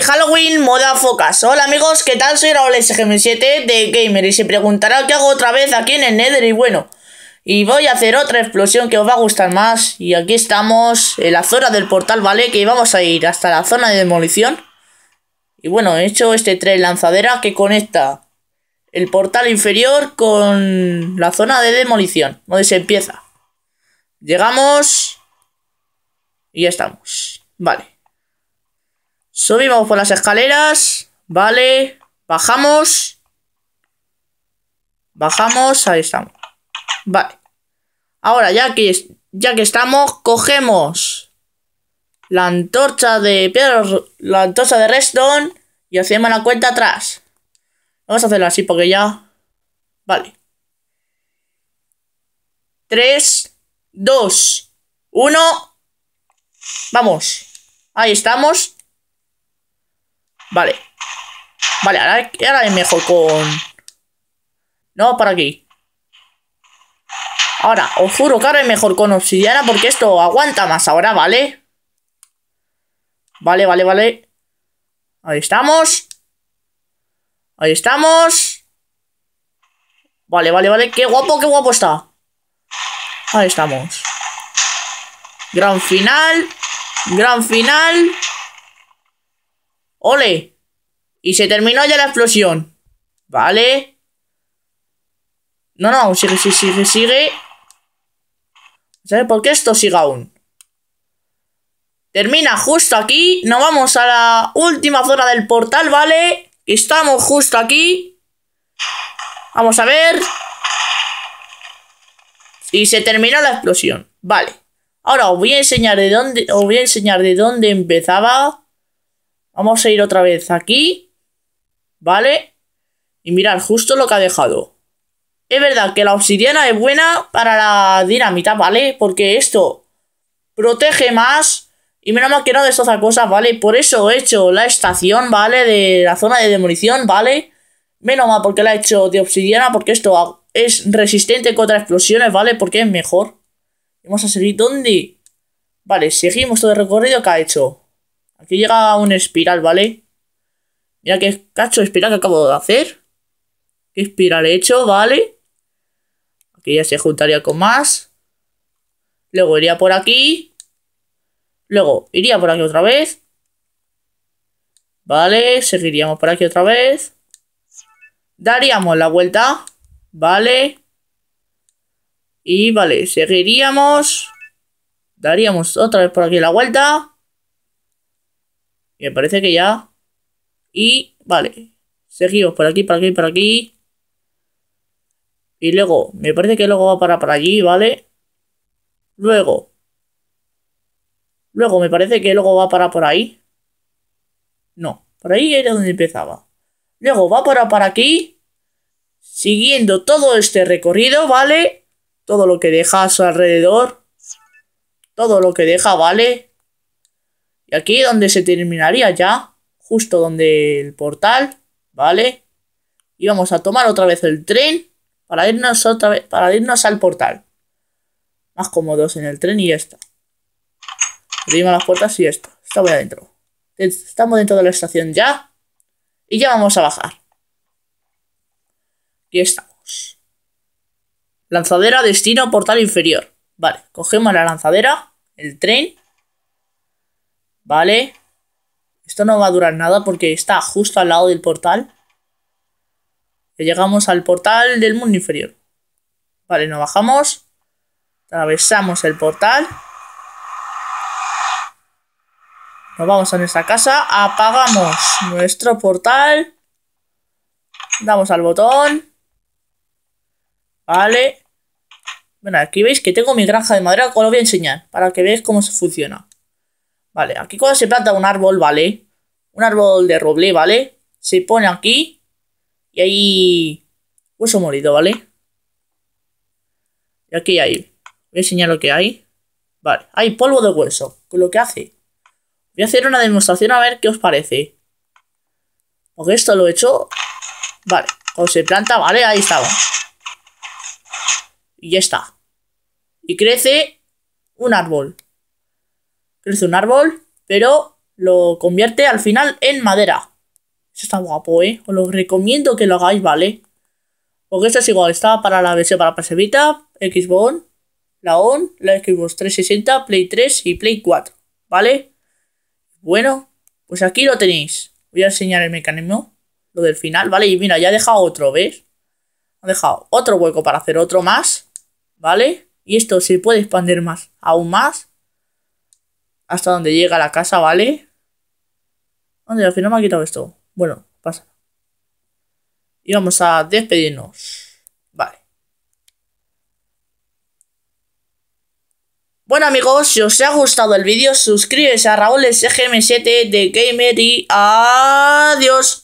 Halloween moda focas. Hola amigos, ¿qué tal? Soy Raúl SGM7 de Gamer y se preguntará qué hago otra vez aquí en el Nether y bueno, y voy a hacer otra explosión que os va a gustar más y aquí estamos en la zona del portal, ¿vale? Que vamos a ir hasta la zona de demolición y bueno, he hecho este tren lanzadera que conecta el portal inferior con la zona de demolición, donde se empieza. Llegamos y ya estamos, vale. Subimos por las escaleras. Vale. Bajamos. Bajamos. Ahí estamos. Vale. Ahora, ya que, ya que estamos, cogemos la antorcha de piedra, la antorcha de redstone y hacemos la cuenta atrás. Vamos a hacerlo así porque ya... Vale. Tres 2, 1. Vamos. Ahí estamos. Vale. Vale, ahora, es mejor con... No, para aquí. Ahora, os juro que ahora es mejor con obsidiana porque esto aguanta más ahora, ¿vale? Vale, vale, vale. Ahí estamos. Ahí estamos. Vale, vale, vale. Qué guapo, qué guapo está. Ahí estamos. Gran final. Gran final. Ole. Y se terminó ya la explosión. Vale. No, no, sigue, sigue, sigue, sigue. ¿Sabes por qué esto sigue aún? Termina justo aquí. Nos vamos a la última zona del portal, ¿vale? Estamos justo aquí. Vamos a ver. Y se terminó la explosión. Vale. Ahora os voy a enseñar de dónde. Os voy a enseñar de dónde empezaba. Vamos a ir otra vez aquí. ¿Vale? Y mirar justo lo que ha dejado. Es verdad que la obsidiana es buena para la dinamita, ¿vale? Porque esto protege más y menos mal que no destroza cosas, ¿vale? Por eso he hecho la estación, ¿vale? De la zona de demolición, ¿vale? Menos mal porque la he hecho de obsidiana porque esto es resistente contra explosiones, ¿vale? Porque es mejor. Vamos a seguir, ¿dónde? Vale, seguimos todo el recorrido que ha hecho. Aquí llega un espiral, ¿vale? Mira qué cacho espiral que acabo de hacer. ¿Qué espiral he hecho, vale? Aquí ya se juntaría con más. Luego iría por aquí. Luego iría por aquí otra vez. Vale, seguiríamos por aquí otra vez. Daríamos la vuelta. Vale. Y vale, seguiríamos. Daríamos otra vez por aquí la vuelta me parece que ya. Y vale. Seguimos por aquí, por aquí, por aquí. Y luego, me parece que luego va para, para allí, ¿vale? Luego. Luego, me parece que luego va para por ahí. No, por ahí era donde empezaba. Luego va para, para aquí. Siguiendo todo este recorrido, ¿vale? Todo lo que deja a su alrededor. Todo lo que deja, ¿vale? Y aquí donde se terminaría ya, justo donde el portal, ¿vale? Y vamos a tomar otra vez el tren para irnos otra vez, para irnos al portal. Más cómodos en el tren y esto está. Abrimos las puertas y esto está. voy adentro. Estamos dentro de la estación ya. Y ya vamos a bajar. Aquí estamos. Lanzadera, destino, portal inferior. Vale, cogemos la lanzadera, el tren ¿Vale? Esto no va a durar nada porque está justo al lado del portal. llegamos al portal del mundo inferior. Vale, nos bajamos. Atravesamos el portal. Nos vamos a nuestra casa. Apagamos nuestro portal. Damos al botón. Vale. Bueno, aquí veis que tengo mi granja de madera, os lo voy a enseñar, para que veáis cómo se funciona. Vale, aquí cuando se planta un árbol, ¿vale? Un árbol de roble, ¿vale? Se pone aquí y ahí hueso molido, ¿vale? Y aquí hay, voy a enseñar lo que hay. Vale, hay polvo de hueso, con lo que hace. Voy a hacer una demostración a ver qué os parece. Porque esto lo he hecho... Vale, cuando se planta, vale, ahí estaba. Y ya está. Y crece un árbol crece un árbol, pero lo convierte al final en madera. Eso está guapo, ¿eh? Os lo recomiendo que lo hagáis, ¿vale? Porque esto es igual, está para la BC, para PS x Xbox, la ON, la Xbox 360, Play 3 y Play 4, ¿vale? Bueno, pues aquí lo tenéis. Voy a enseñar el mecanismo, lo del final, ¿vale? Y mira, ya he dejado otro, ¿ves? ha dejado otro hueco para hacer otro más, ¿vale? Y esto se puede expandir más, aún más, hasta donde llega la casa, ¿vale? ¿Dónde? al final me ha quitado esto. Bueno, pasa. Y vamos a despedirnos. Vale. Bueno amigos, si os ha gustado el vídeo, suscríbete a Raúl SGM7 de Gamer y adiós.